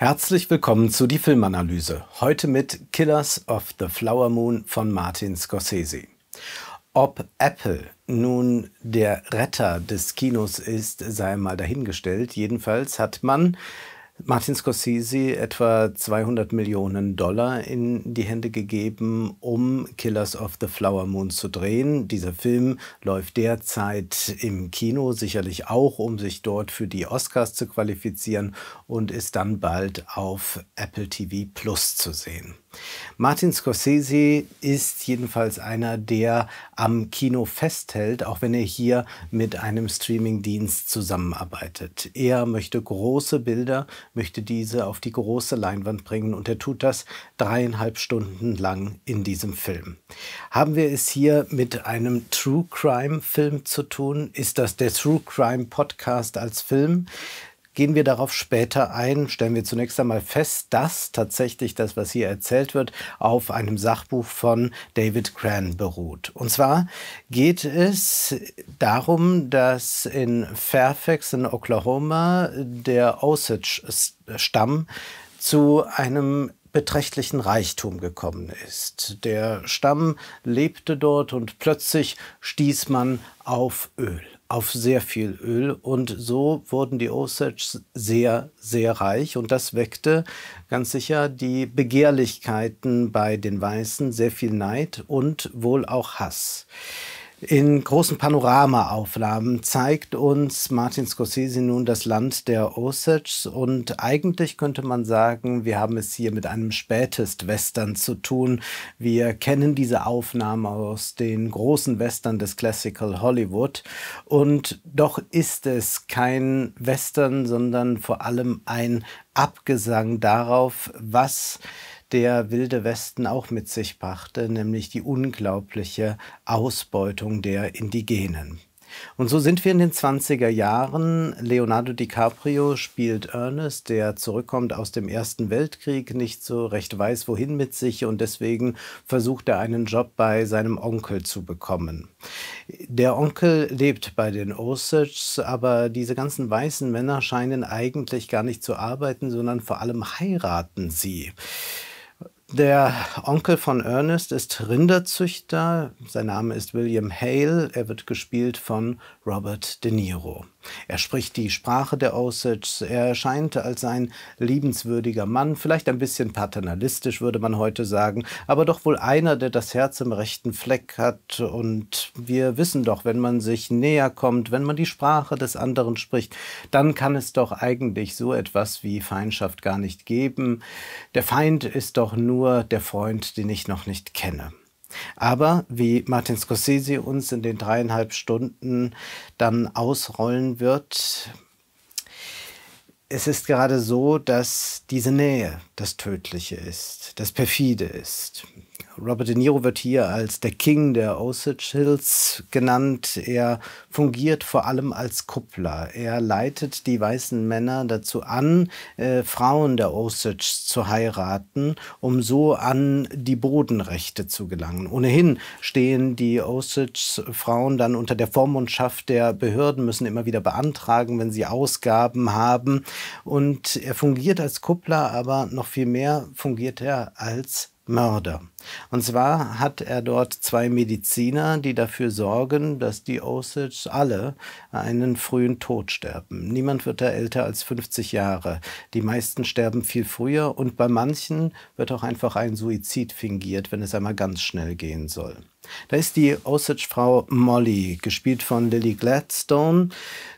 Herzlich willkommen zu die Filmanalyse. Heute mit Killers of the Flower Moon von Martin Scorsese. Ob Apple nun der Retter des Kinos ist, sei mal dahingestellt. Jedenfalls hat man Martin Scorsese etwa 200 Millionen Dollar in die Hände gegeben, um Killers of the Flower Moon zu drehen. Dieser Film läuft derzeit im Kino, sicherlich auch, um sich dort für die Oscars zu qualifizieren und ist dann bald auf Apple TV Plus zu sehen. Martin Scorsese ist jedenfalls einer, der am Kino festhält, auch wenn er hier mit einem Streamingdienst zusammenarbeitet. Er möchte große Bilder, möchte diese auf die große Leinwand bringen und er tut das dreieinhalb Stunden lang in diesem Film. Haben wir es hier mit einem True Crime Film zu tun? Ist das der True Crime Podcast als Film? gehen wir darauf später ein. Stellen wir zunächst einmal fest, dass tatsächlich das, was hier erzählt wird, auf einem Sachbuch von David Cran beruht. Und zwar geht es darum, dass in Fairfax in Oklahoma der Osage-Stamm zu einem beträchtlichen Reichtum gekommen ist. Der Stamm lebte dort und plötzlich stieß man auf Öl auf sehr viel Öl und so wurden die Osage sehr, sehr reich und das weckte ganz sicher die Begehrlichkeiten bei den Weißen, sehr viel Neid und wohl auch Hass. In großen Panoramaaufnahmen zeigt uns Martin Scorsese nun das Land der Osages und eigentlich könnte man sagen, wir haben es hier mit einem spätest Western zu tun. Wir kennen diese Aufnahme aus den großen Western des Classical Hollywood und doch ist es kein Western, sondern vor allem ein Abgesang darauf, was der Wilde Westen auch mit sich brachte, nämlich die unglaubliche Ausbeutung der Indigenen. Und so sind wir in den 20er Jahren. Leonardo DiCaprio spielt Ernest, der zurückkommt aus dem Ersten Weltkrieg, nicht so recht weiß, wohin mit sich und deswegen versucht er einen Job bei seinem Onkel zu bekommen. Der Onkel lebt bei den Osage, aber diese ganzen weißen Männer scheinen eigentlich gar nicht zu arbeiten, sondern vor allem heiraten sie. Der Onkel von Ernest ist Rinderzüchter. Sein Name ist William Hale. Er wird gespielt von Robert De Niro. Er spricht die Sprache der Osage, er erscheint als ein liebenswürdiger Mann, vielleicht ein bisschen paternalistisch würde man heute sagen, aber doch wohl einer, der das Herz im rechten Fleck hat. Und wir wissen doch, wenn man sich näher kommt, wenn man die Sprache des anderen spricht, dann kann es doch eigentlich so etwas wie Feindschaft gar nicht geben. Der Feind ist doch nur der Freund, den ich noch nicht kenne. Aber wie Martin Scorsese uns in den dreieinhalb Stunden dann ausrollen wird, es ist gerade so, dass diese Nähe das Tödliche ist, das Perfide ist. Robert De Niro wird hier als der King der Osage Hills genannt. Er fungiert vor allem als Kuppler. Er leitet die weißen Männer dazu an, äh, Frauen der Osage zu heiraten, um so an die Bodenrechte zu gelangen. Ohnehin stehen die Osage-Frauen dann unter der Vormundschaft der Behörden, müssen immer wieder beantragen, wenn sie Ausgaben haben. Und er fungiert als Kuppler, aber noch viel mehr fungiert er als Mörder. Und zwar hat er dort zwei Mediziner, die dafür sorgen, dass die Osage alle einen frühen Tod sterben. Niemand wird da älter als 50 Jahre. Die meisten sterben viel früher und bei manchen wird auch einfach ein Suizid fingiert, wenn es einmal ganz schnell gehen soll. Da ist die Osage-Frau Molly, gespielt von Lily Gladstone.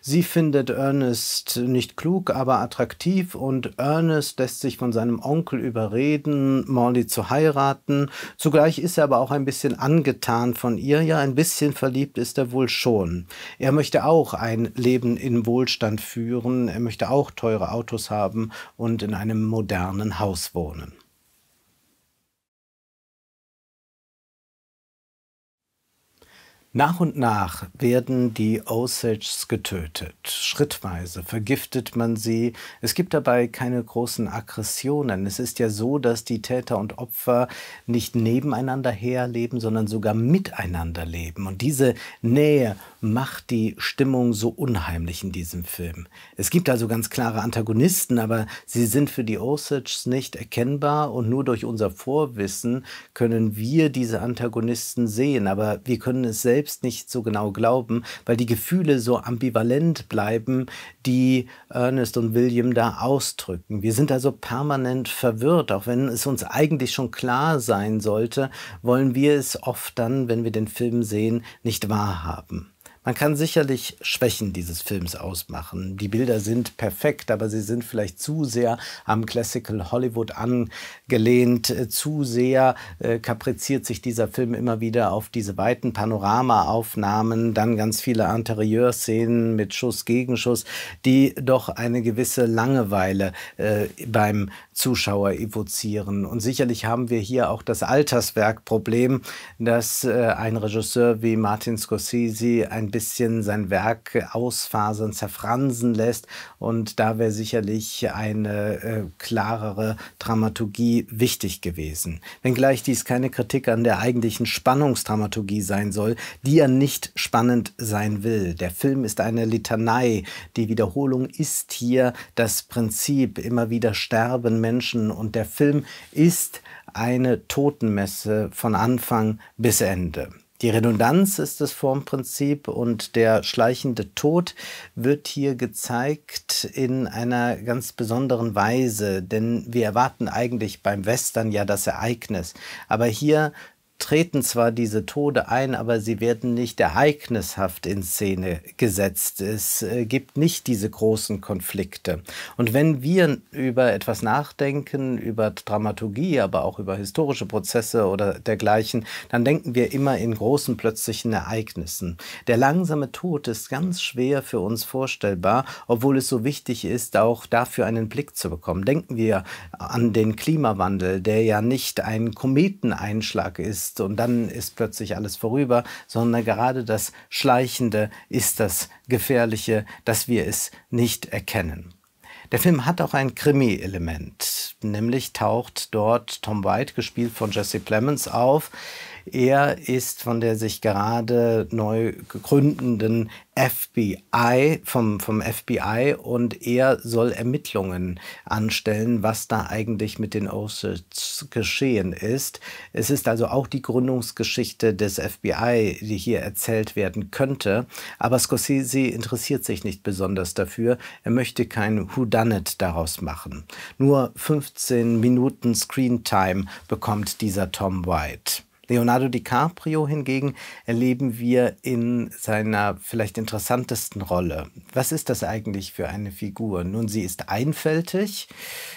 Sie findet Ernest nicht klug, aber attraktiv und Ernest lässt sich von seinem Onkel überreden, Molly zu heiraten. Zugleich ist er aber auch ein bisschen angetan von ihr. Ja, ein bisschen verliebt ist er wohl schon. Er möchte auch ein Leben in Wohlstand führen. Er möchte auch teure Autos haben und in einem modernen Haus wohnen. Nach und nach werden die Osages getötet. Schrittweise vergiftet man sie. Es gibt dabei keine großen Aggressionen. Es ist ja so, dass die Täter und Opfer nicht nebeneinander herleben, sondern sogar miteinander leben. Und diese Nähe macht die Stimmung so unheimlich in diesem Film. Es gibt also ganz klare Antagonisten, aber sie sind für die Osages nicht erkennbar und nur durch unser Vorwissen können wir diese Antagonisten sehen. Aber wir können es selbst selbst nicht so genau glauben, weil die Gefühle so ambivalent bleiben, die Ernest und William da ausdrücken. Wir sind also permanent verwirrt, auch wenn es uns eigentlich schon klar sein sollte, wollen wir es oft dann, wenn wir den Film sehen, nicht wahrhaben. Man kann sicherlich Schwächen dieses Films ausmachen. Die Bilder sind perfekt, aber sie sind vielleicht zu sehr am Classical Hollywood angelehnt. Äh, zu sehr äh, kapriziert sich dieser Film immer wieder auf diese weiten Panoramaaufnahmen, dann ganz viele Anterieurszenen mit Schuss gegen Schuss, die doch eine gewisse Langeweile äh, beim Zuschauer evozieren. Und sicherlich haben wir hier auch das Alterswerkproblem, dass äh, ein Regisseur wie Martin Scorsese ein bisschen sein Werk äh, ausfasern, zerfransen lässt. Und da wäre sicherlich eine äh, klarere Dramaturgie wichtig gewesen. Wenngleich dies keine Kritik an der eigentlichen Spannungsdramaturgie sein soll, die ja nicht spannend sein will. Der Film ist eine Litanei. Die Wiederholung ist hier das Prinzip. Immer wieder sterben Menschen und der Film ist eine Totenmesse von Anfang bis Ende. Die Redundanz ist das Formprinzip und der schleichende Tod wird hier gezeigt in einer ganz besonderen Weise, denn wir erwarten eigentlich beim Western ja das Ereignis, aber hier treten zwar diese Tode ein, aber sie werden nicht ereignishaft in Szene gesetzt. Es äh, gibt nicht diese großen Konflikte. Und wenn wir über etwas nachdenken, über Dramaturgie, aber auch über historische Prozesse oder dergleichen, dann denken wir immer in großen plötzlichen Ereignissen. Der langsame Tod ist ganz schwer für uns vorstellbar, obwohl es so wichtig ist, auch dafür einen Blick zu bekommen. Denken wir an den Klimawandel, der ja nicht ein Kometeneinschlag ist, Angst und dann ist plötzlich alles vorüber, sondern gerade das Schleichende ist das Gefährliche, dass wir es nicht erkennen. Der Film hat auch ein Krimi-Element, nämlich taucht dort Tom White, gespielt von Jesse Plemons, auf, er ist von der sich gerade neu gründenden FBI, vom, vom FBI und er soll Ermittlungen anstellen, was da eigentlich mit den Ossets geschehen ist. Es ist also auch die Gründungsgeschichte des FBI, die hier erzählt werden könnte. Aber Scorsese interessiert sich nicht besonders dafür. Er möchte kein Whodunit daraus machen. Nur 15 Minuten Screentime bekommt dieser Tom White. Leonardo DiCaprio hingegen erleben wir in seiner vielleicht interessantesten Rolle. Was ist das eigentlich für eine Figur? Nun, sie ist einfältig,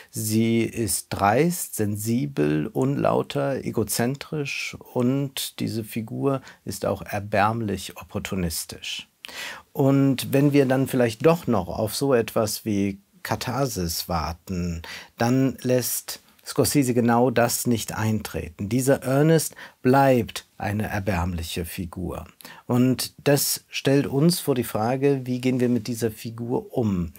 sie ist dreist, sensibel, unlauter, egozentrisch und diese Figur ist auch erbärmlich opportunistisch. Und wenn wir dann vielleicht doch noch auf so etwas wie Katharsis warten, dann lässt Scorsese genau das nicht eintreten. Dieser Ernest bleibt eine erbärmliche Figur. Und das stellt uns vor die Frage, wie gehen wir mit dieser Figur um?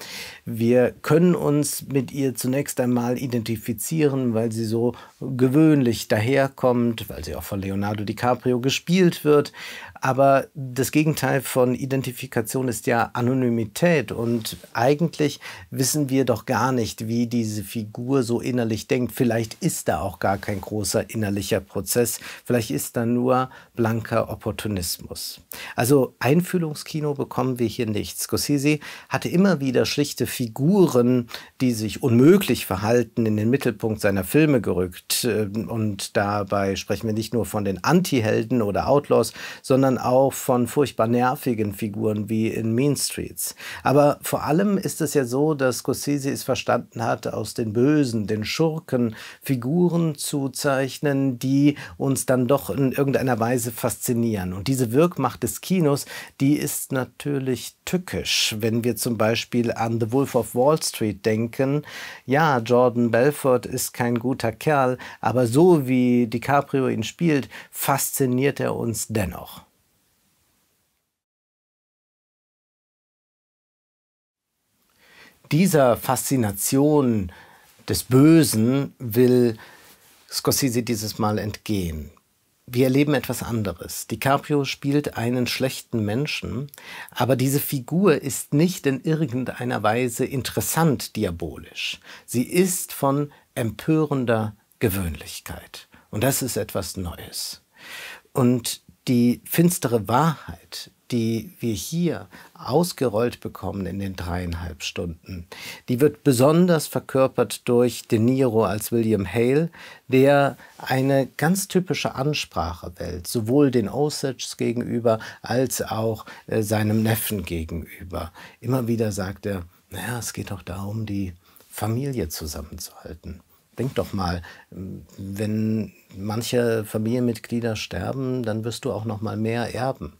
Wir können uns mit ihr zunächst einmal identifizieren, weil sie so gewöhnlich daherkommt, weil sie auch von Leonardo DiCaprio gespielt wird. Aber das Gegenteil von Identifikation ist ja Anonymität. Und eigentlich wissen wir doch gar nicht, wie diese Figur so innerlich denkt. Vielleicht ist da auch gar kein großer innerlicher Prozess. Vielleicht ist da nur nur blanker Opportunismus. Also Einfühlungskino bekommen wir hier nicht. Scorsese hatte immer wieder schlichte Figuren, die sich unmöglich verhalten, in den Mittelpunkt seiner Filme gerückt. Ähm, und dabei sprechen wir nicht nur von den Anti-Helden oder Outlaws, sondern auch von furchtbar nervigen Figuren wie in Mean Streets. Aber vor allem ist es ja so, dass Scorsese es verstanden hat, aus den Bösen, den Schurken Figuren zu zeichnen, die uns dann doch in irgendeiner irgendeiner Weise faszinieren. Und diese Wirkmacht des Kinos, die ist natürlich tückisch. Wenn wir zum Beispiel an The Wolf of Wall Street denken, ja, Jordan Belfort ist kein guter Kerl, aber so wie DiCaprio ihn spielt, fasziniert er uns dennoch. Dieser Faszination des Bösen will Scorsese dieses Mal entgehen wir erleben etwas anderes. DiCaprio spielt einen schlechten Menschen, aber diese Figur ist nicht in irgendeiner Weise interessant diabolisch. Sie ist von empörender Gewöhnlichkeit. Und das ist etwas Neues. Und die finstere Wahrheit die wir hier ausgerollt bekommen in den dreieinhalb Stunden, die wird besonders verkörpert durch De Niro als William Hale, der eine ganz typische Ansprache wählt, sowohl den Osages gegenüber als auch äh, seinem Neffen gegenüber. Immer wieder sagt er, naja, es geht doch darum, die Familie zusammenzuhalten. Denk doch mal, wenn manche Familienmitglieder sterben, dann wirst du auch noch mal mehr erben.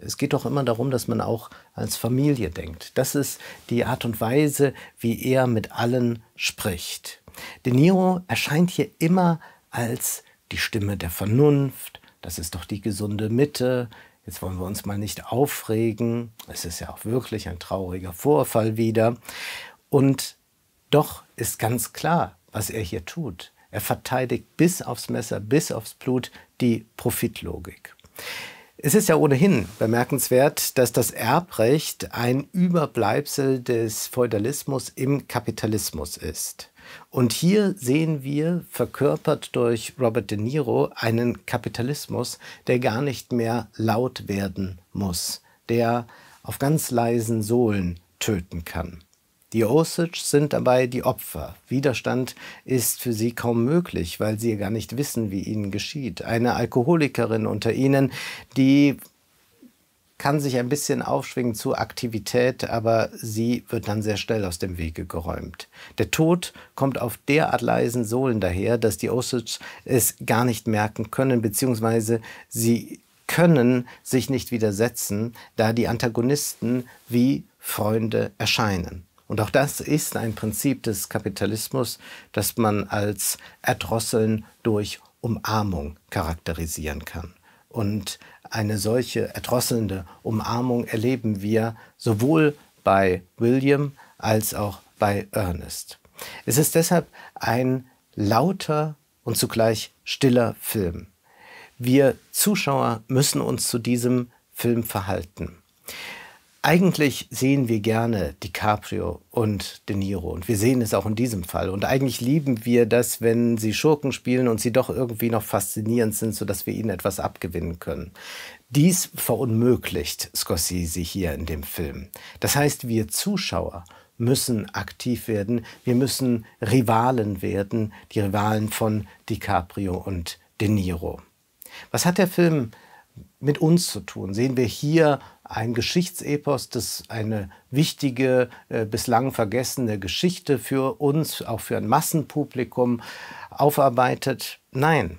Es geht doch immer darum, dass man auch als Familie denkt. Das ist die Art und Weise, wie er mit allen spricht. De Niro erscheint hier immer als die Stimme der Vernunft. Das ist doch die gesunde Mitte. Jetzt wollen wir uns mal nicht aufregen. Es ist ja auch wirklich ein trauriger Vorfall wieder. Und doch ist ganz klar, was er hier tut. Er verteidigt bis aufs Messer, bis aufs Blut die Profitlogik. Es ist ja ohnehin bemerkenswert, dass das Erbrecht ein Überbleibsel des Feudalismus im Kapitalismus ist. Und hier sehen wir, verkörpert durch Robert De Niro, einen Kapitalismus, der gar nicht mehr laut werden muss, der auf ganz leisen Sohlen töten kann. Die Osage sind dabei die Opfer. Widerstand ist für sie kaum möglich, weil sie gar nicht wissen, wie ihnen geschieht. Eine Alkoholikerin unter ihnen, die kann sich ein bisschen aufschwingen zu Aktivität, aber sie wird dann sehr schnell aus dem Wege geräumt. Der Tod kommt auf derart leisen Sohlen daher, dass die Osage es gar nicht merken können, beziehungsweise sie können sich nicht widersetzen, da die Antagonisten wie Freunde erscheinen. Und auch das ist ein Prinzip des Kapitalismus, das man als Erdrosseln durch Umarmung charakterisieren kann. Und eine solche erdrosselnde Umarmung erleben wir sowohl bei William als auch bei Ernest. Es ist deshalb ein lauter und zugleich stiller Film. Wir Zuschauer müssen uns zu diesem Film verhalten. Eigentlich sehen wir gerne DiCaprio und De Niro und wir sehen es auch in diesem Fall. Und eigentlich lieben wir das, wenn sie Schurken spielen und sie doch irgendwie noch faszinierend sind, sodass wir ihnen etwas abgewinnen können. Dies verunmöglicht Scorsese hier in dem Film. Das heißt, wir Zuschauer müssen aktiv werden, wir müssen Rivalen werden, die Rivalen von DiCaprio und De Niro. Was hat der Film mit uns zu tun? Sehen wir hier ein Geschichtsepos, das eine wichtige, äh, bislang vergessene Geschichte für uns, auch für ein Massenpublikum aufarbeitet? Nein,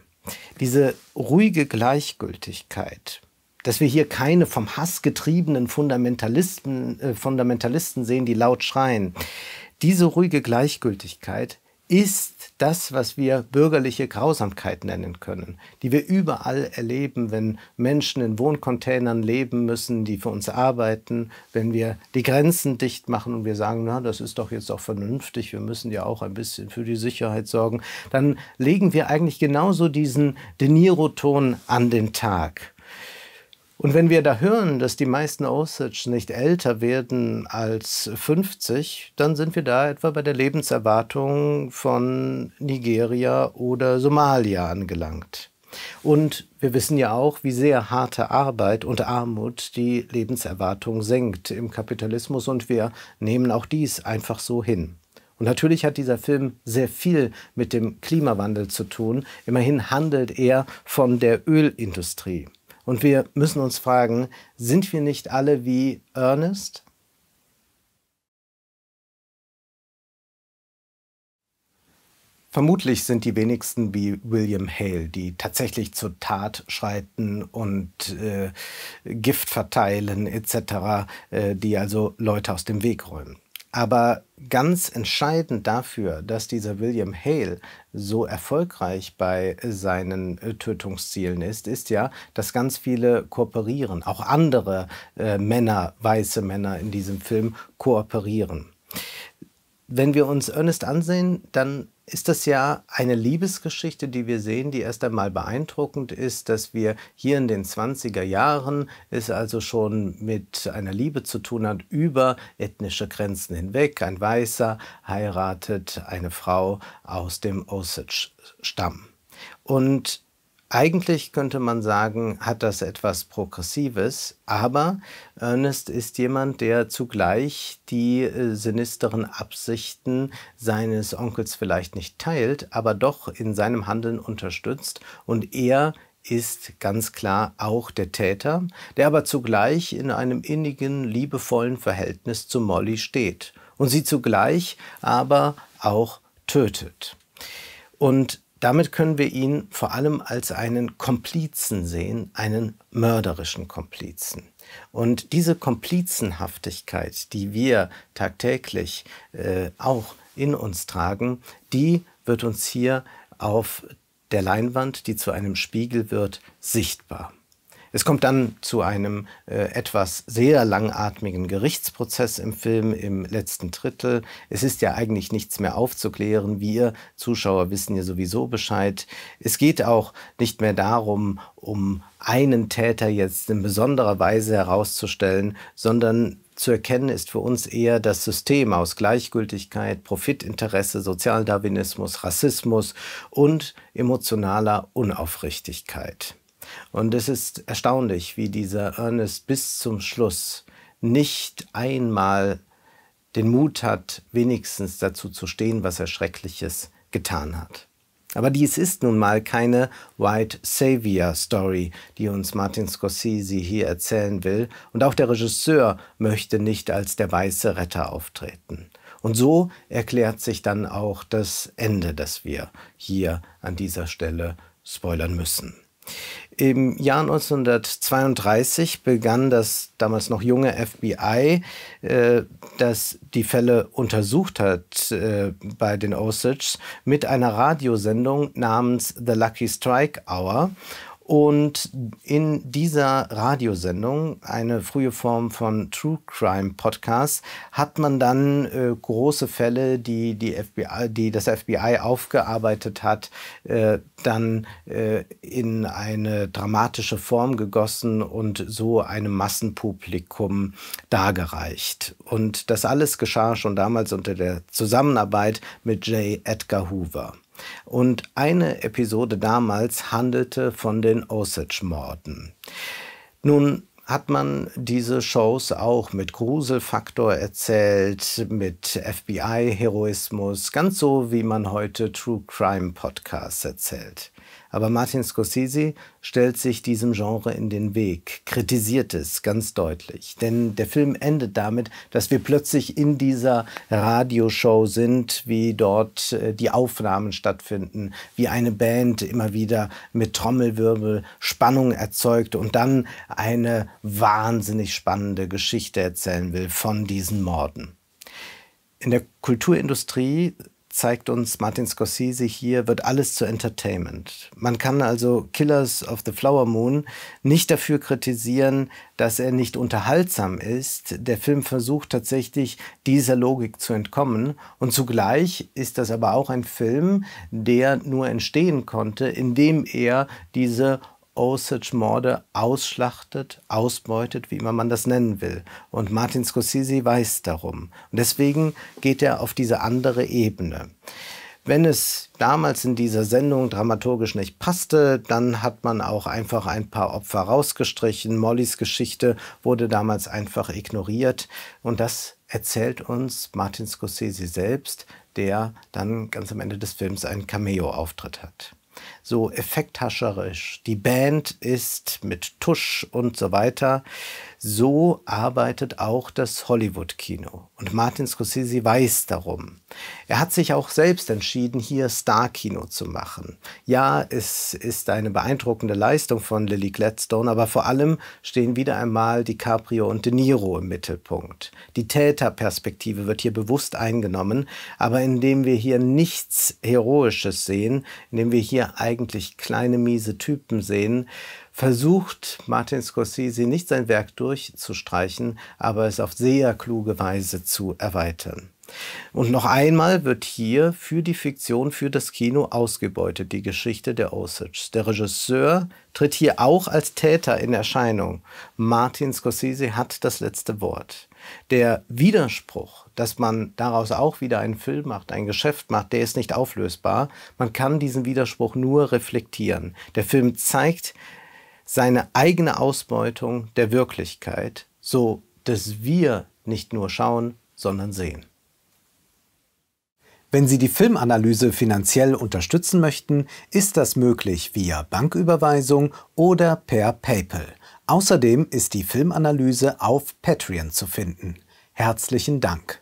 diese ruhige Gleichgültigkeit, dass wir hier keine vom Hass getriebenen Fundamentalisten, äh, Fundamentalisten sehen, die laut schreien. Diese ruhige Gleichgültigkeit ist das, was wir bürgerliche Grausamkeit nennen können, die wir überall erleben, wenn Menschen in Wohncontainern leben müssen, die für uns arbeiten, wenn wir die Grenzen dicht machen und wir sagen, na, das ist doch jetzt auch vernünftig, wir müssen ja auch ein bisschen für die Sicherheit sorgen, dann legen wir eigentlich genauso diesen De Niro-Ton an den Tag. Und wenn wir da hören, dass die meisten Osage nicht älter werden als 50, dann sind wir da etwa bei der Lebenserwartung von Nigeria oder Somalia angelangt. Und wir wissen ja auch, wie sehr harte Arbeit und Armut die Lebenserwartung senkt im Kapitalismus und wir nehmen auch dies einfach so hin. Und natürlich hat dieser Film sehr viel mit dem Klimawandel zu tun. Immerhin handelt er von der Ölindustrie. Und wir müssen uns fragen, sind wir nicht alle wie Ernest? Vermutlich sind die wenigsten wie William Hale, die tatsächlich zur Tat schreiten und äh, Gift verteilen etc., äh, die also Leute aus dem Weg räumen. Aber ganz entscheidend dafür, dass dieser William Hale so erfolgreich bei seinen äh, Tötungszielen ist, ist ja, dass ganz viele kooperieren. Auch andere äh, Männer, weiße Männer in diesem Film kooperieren wenn wir uns Ernest ansehen, dann ist das ja eine Liebesgeschichte, die wir sehen, die erst einmal beeindruckend ist, dass wir hier in den 20er Jahren es also schon mit einer Liebe zu tun hat, über ethnische Grenzen hinweg. Ein Weißer heiratet eine Frau aus dem Osage-Stamm. Und eigentlich könnte man sagen, hat das etwas Progressives, aber Ernest ist jemand, der zugleich die äh, sinisteren Absichten seines Onkels vielleicht nicht teilt, aber doch in seinem Handeln unterstützt und er ist ganz klar auch der Täter, der aber zugleich in einem innigen, liebevollen Verhältnis zu Molly steht und sie zugleich aber auch tötet. Und damit können wir ihn vor allem als einen Komplizen sehen, einen mörderischen Komplizen. Und diese Komplizenhaftigkeit, die wir tagtäglich äh, auch in uns tragen, die wird uns hier auf der Leinwand, die zu einem Spiegel wird, sichtbar. Es kommt dann zu einem äh, etwas sehr langatmigen Gerichtsprozess im Film im letzten Drittel. Es ist ja eigentlich nichts mehr aufzuklären. Wir Zuschauer wissen ja sowieso Bescheid. Es geht auch nicht mehr darum, um einen Täter jetzt in besonderer Weise herauszustellen, sondern zu erkennen ist für uns eher das System aus Gleichgültigkeit, Profitinteresse, Sozialdarwinismus, Rassismus und emotionaler Unaufrichtigkeit. Und es ist erstaunlich, wie dieser Ernest bis zum Schluss nicht einmal den Mut hat, wenigstens dazu zu stehen, was er Schreckliches getan hat. Aber dies ist nun mal keine White Savior Story, die uns Martin Scorsese hier erzählen will, und auch der Regisseur möchte nicht als der weiße Retter auftreten. Und so erklärt sich dann auch das Ende, das wir hier an dieser Stelle spoilern müssen. Im Jahr 1932 begann das damals noch junge FBI, äh, das die Fälle untersucht hat äh, bei den Osage, mit einer Radiosendung namens The Lucky Strike Hour. Und in dieser Radiosendung, eine frühe Form von True Crime Podcast, hat man dann äh, große Fälle, die, die, FBI, die das FBI aufgearbeitet hat, äh, dann äh, in eine dramatische Form gegossen und so einem Massenpublikum dargereicht. Und das alles geschah schon damals unter der Zusammenarbeit mit J. Edgar Hoover. Und eine Episode damals handelte von den Osage-Morden. Nun hat man diese Shows auch mit Gruselfaktor erzählt, mit FBI-Heroismus, ganz so wie man heute True Crime Podcasts erzählt. Aber Martin Scorsese stellt sich diesem Genre in den Weg, kritisiert es ganz deutlich. Denn der Film endet damit, dass wir plötzlich in dieser Radioshow sind, wie dort äh, die Aufnahmen stattfinden, wie eine Band immer wieder mit Trommelwirbel Spannung erzeugt und dann eine wahnsinnig spannende Geschichte erzählen will von diesen Morden. In der Kulturindustrie zeigt uns Martin Scorsese hier, wird alles zu Entertainment. Man kann also Killers of the Flower Moon nicht dafür kritisieren, dass er nicht unterhaltsam ist. Der Film versucht tatsächlich dieser Logik zu entkommen. Und zugleich ist das aber auch ein Film, der nur entstehen konnte, indem er diese Osage Morde ausschlachtet, ausbeutet, wie immer man das nennen will. Und Martin Scorsese weiß darum. Und deswegen geht er auf diese andere Ebene. Wenn es damals in dieser Sendung dramaturgisch nicht passte, dann hat man auch einfach ein paar Opfer rausgestrichen. Mollys Geschichte wurde damals einfach ignoriert. Und das erzählt uns Martin Scorsese selbst, der dann ganz am Ende des Films einen Cameo-Auftritt hat so effekthascherisch. Die Band ist mit Tusch und so weiter so arbeitet auch das Hollywood-Kino. Und Martin Scorsese weiß darum. Er hat sich auch selbst entschieden, hier Star-Kino zu machen. Ja, es ist eine beeindruckende Leistung von Lily Gladstone, aber vor allem stehen wieder einmal DiCaprio und De Niro im Mittelpunkt. Die Täterperspektive wird hier bewusst eingenommen, aber indem wir hier nichts Heroisches sehen, indem wir hier eigentlich kleine miese Typen sehen, versucht Martin Scorsese nicht sein Werk durchzustreichen, aber es auf sehr kluge Weise zu erweitern. Und noch einmal wird hier für die Fiktion, für das Kino ausgebeutet, die Geschichte der Osage. Der Regisseur tritt hier auch als Täter in Erscheinung. Martin Scorsese hat das letzte Wort. Der Widerspruch, dass man daraus auch wieder einen Film macht, ein Geschäft macht, der ist nicht auflösbar. Man kann diesen Widerspruch nur reflektieren. Der Film zeigt, seine eigene Ausbeutung der Wirklichkeit, so dass wir nicht nur schauen, sondern sehen. Wenn Sie die Filmanalyse finanziell unterstützen möchten, ist das möglich via Banküberweisung oder per PayPal. Außerdem ist die Filmanalyse auf Patreon zu finden. Herzlichen Dank.